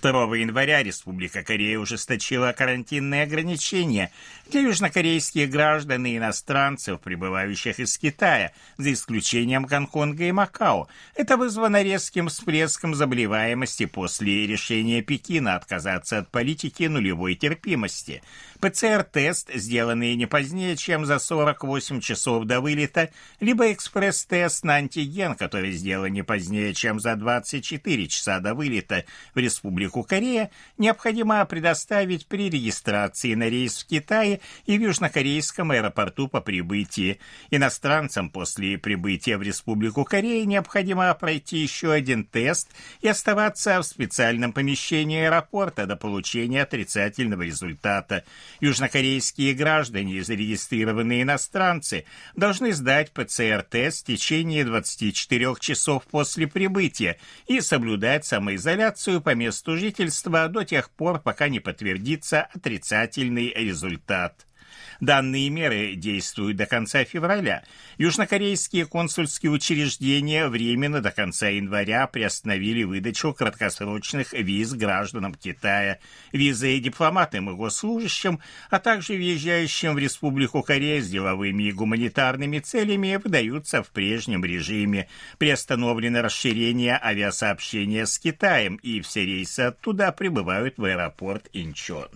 2 января Республика Корея ужесточила карантинные ограничения для южнокорейских граждан и иностранцев, прибывающих из Китая, за исключением Гонконга и Макао. Это вызвано резким всплеском заболеваемости после решения Пекина отказаться от политики нулевой терпимости. ПЦР-тест, сделанный не позднее, чем за 48 часов до вылета, либо экспресс-тест на антиген, который сделан не позднее, чем за 24 часа до вылета в Республику Республику Корея необходимо предоставить при регистрации на рейс в Китае и в южнокорейском аэропорту по прибытии. Иностранцам после прибытия в Республику Корея необходимо пройти еще один тест и оставаться в специальном помещении аэропорта до получения отрицательного результата. Южнокорейские граждане, и зарегистрированные иностранцы, должны сдать ПЦР-тест в течение 24 часов после прибытия и соблюдать самоизоляцию по месту сожительства до тех пор, пока не подтвердится отрицательный результат. Данные меры действуют до конца февраля. Южнокорейские консульские учреждения временно до конца января приостановили выдачу краткосрочных виз гражданам Китая. Визы и дипломатам и госслужащим, а также въезжающим в Республику Корея с деловыми и гуманитарными целями выдаются в прежнем режиме. Приостановлено расширение авиасообщения с Китаем, и все рейсы оттуда прибывают в аэропорт Инчон.